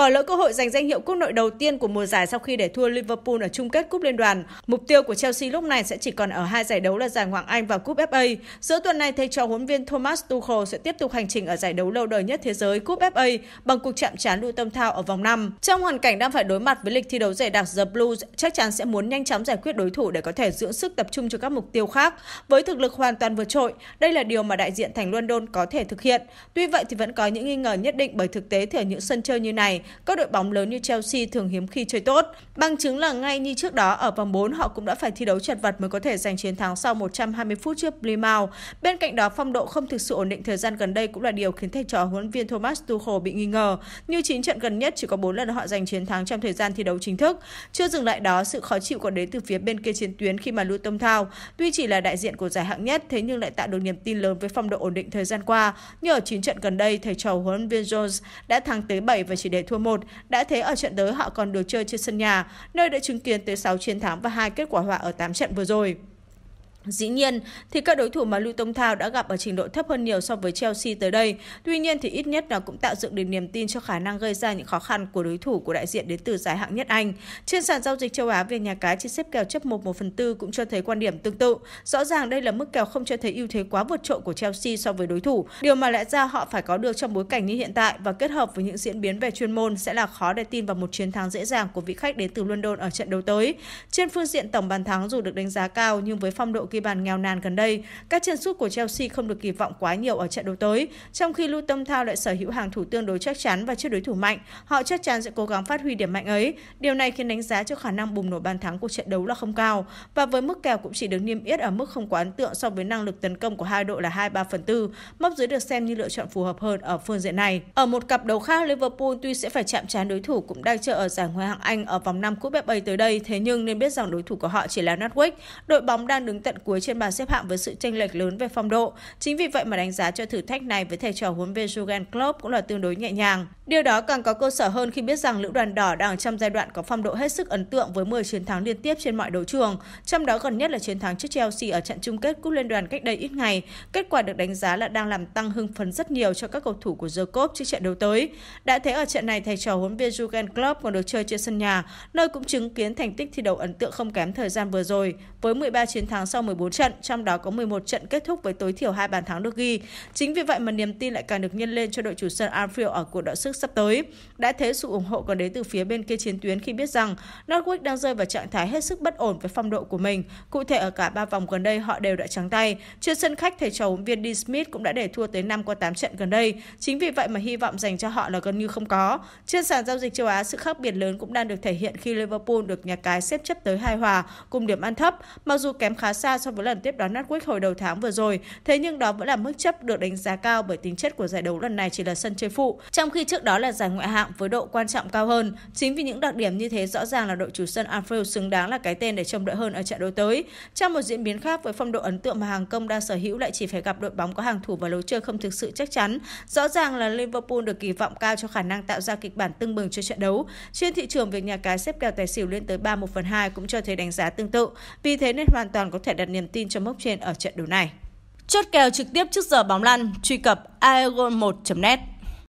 bỏ lỡ cơ hội giành danh hiệu quốc nội đầu tiên của mùa giải sau khi để thua Liverpool ở chung kết Cúp Liên đoàn. Mục tiêu của Chelsea lúc này sẽ chỉ còn ở hai giải đấu là giải Ngoại Anh và Cúp FA. Giữa tuần này, thầy trò huấn viên Thomas Tuchel sẽ tiếp tục hành trình ở giải đấu lâu đời nhất thế giới Cúp FA bằng cuộc chạm trán Luton Town ở vòng 5. Trong hoàn cảnh đang phải đối mặt với lịch thi đấu dày đặc, The Blues chắc chắn sẽ muốn nhanh chóng giải quyết đối thủ để có thể dưỡng sức tập trung cho các mục tiêu khác. Với thực lực hoàn toàn vượt trội, đây là điều mà đại diện thành London có thể thực hiện. Tuy vậy thì vẫn có những nghi ngờ nhất định bởi thực tế thì ở những sân chơi như này, các đội bóng lớn như Chelsea thường hiếm khi chơi tốt. Bằng chứng là ngay như trước đó ở vòng 4 họ cũng đã phải thi đấu chật vật mới có thể giành chiến thắng sau 120 phút trước Plymouth. Bên cạnh đó, phong độ không thực sự ổn định thời gian gần đây cũng là điều khiến thầy trò huấn viên Thomas Tuchel bị nghi ngờ. Như 9 trận gần nhất chỉ có 4 lần họ giành chiến thắng trong thời gian thi đấu chính thức. Chưa dừng lại đó, sự khó chịu còn đến từ phía bên kia chiến tuyến khi mà Luton Town tuy chỉ là đại diện của giải hạng nhất thế nhưng lại tạo được niềm tin lớn với phong độ ổn định thời gian qua. Như ở 9 trận gần đây, thầy trò huấn viên Jones đã thắng tới 7 và chỉ để thua 1 đã thế ở trận tới họ còn được chơi trên sân nhà, nơi đã chứng kiến tới 6 chiến thắng và hai kết quả hòa ở 8 trận vừa rồi. Dĩ nhiên thì các đối thủ mà Lưu Tông Thao đã gặp ở trình độ thấp hơn nhiều so với Chelsea tới đây. Tuy nhiên thì ít nhất là cũng tạo dựng được niềm tin cho khả năng gây ra những khó khăn của đối thủ của đại diện đến từ giải hạng nhất Anh. Trên sàn giao dịch châu Á, về nhà cái chỉ xếp kèo chấp 1 1 phần 4 cũng cho thấy quan điểm tương tự. Rõ ràng đây là mức kèo không cho thấy ưu thế quá vượt trội của Chelsea so với đối thủ. Điều mà lẽ ra họ phải có được trong bối cảnh như hiện tại và kết hợp với những diễn biến về chuyên môn sẽ là khó để tin vào một chiến thắng dễ dàng của vị khách đến từ London ở trận đấu tới. Trên phương diện tổng bàn thắng dù được đánh giá cao nhưng với phong độ ghi bàn nghèo nàn gần đây, các chân sút của Chelsea không được kỳ vọng quá nhiều ở trận đấu tới. Trong khi Luton Town lại sở hữu hàng thủ tương đối chắc chắn và trước đối thủ mạnh, họ chắc chắn sẽ cố gắng phát huy điểm mạnh ấy. Điều này khiến đánh giá cho khả năng bùng nổ bàn thắng của trận đấu là không cao và với mức kèo cũng chỉ được niêm yết ở mức không quá ấn tượng so với năng lực tấn công của hai đội là 23 phần 4. Mốc dưới được xem như lựa chọn phù hợp hơn ở phương diện này. Ở một cặp đấu khác, Liverpool tuy sẽ phải chạm trán đối thủ cũng đang chơi ở giải Ngoại hạng Anh ở vòng 5 cúp FA tới đây, thế nhưng nên biết rằng đối thủ của họ chỉ là Norwich, đội bóng đang đứng tận cuối trên bảng xếp hạng với sự chênh lệch lớn về phong độ. Chính vì vậy mà đánh giá cho thử thách này với thầy trò huấn viên Jurgen Klopp cũng là tương đối nhẹ nhàng. Điều đó càng có cơ sở hơn khi biết rằng Lữ đoàn đỏ đang trong giai đoạn có phong độ hết sức ấn tượng với 10 chiến thắng liên tiếp trên mọi đấu trường, trong đó gần nhất là chiến thắng trước Chelsea ở trận chung kết Cúp Liên đoàn cách đây ít ngày. Kết quả được đánh giá là đang làm tăng hưng phấn rất nhiều cho các cầu thủ của Jacob trước trận đấu tới. Đã thế ở trận này thầy trò huấn viên Jurgen Klopp còn được chơi trên sân nhà, nơi cũng chứng kiến thành tích thi đấu ấn tượng không kém thời gian vừa rồi với 13 chiến thắng sau 14 trận, trong đó có 11 trận kết thúc với tối thiểu hai bàn thắng được ghi. Chính vì vậy mà niềm tin lại càng được nhân lên cho đội chủ sân Anfield ở cuộc đọ sức sắp tới. Đã thế sự ủng hộ còn đến từ phía bên kia chiến tuyến khi biết rằng Norwich đang rơi vào trạng thái hết sức bất ổn với phong độ của mình. Cụ thể ở cả ba vòng gần đây họ đều đã trắng tay. Trên sân khách thầy trò huấn viên Dean Smith cũng đã để thua tới 5 qua 8 trận gần đây. Chính vì vậy mà hy vọng dành cho họ là gần như không có. Trên sàn giao dịch châu Á, sự khác biệt lớn cũng đang được thể hiện khi Liverpool được nhà cái xếp chấp tới hai hòa cùng điểm ăn thấp, mặc dù kém khá xa so với lần tiếp đón Norwich hồi đầu tháng vừa rồi, thế nhưng đó vẫn là mức chấp được đánh giá cao bởi tính chất của giải đấu lần này chỉ là sân chơi phụ, trong khi trước đó là giải ngoại hạng với độ quan trọng cao hơn. Chính vì những đặc điểm như thế rõ ràng là đội chủ sân Anfield xứng đáng là cái tên để trông đợi hơn ở trận đấu tới. Trong một diễn biến khác với phong độ ấn tượng mà hàng công đang sở hữu lại chỉ phải gặp đội bóng có hàng thủ và lối chơi không thực sự chắc chắn, rõ ràng là Liverpool được kỳ vọng cao cho khả năng tạo ra kịch bản tưng bừng cho trận đấu. Trên thị trường việc nhà cái xếp kèo tài xỉu lên tới 3 1 phần 2 cũng cho thấy đánh giá tương tự. Vì thế nên hoàn toàn có thể đặt niềm tin cho mốc trên ở trận đấu này. Chốt kèo trực tiếp trước giờ bóng lăn, truy cập aegon1.net.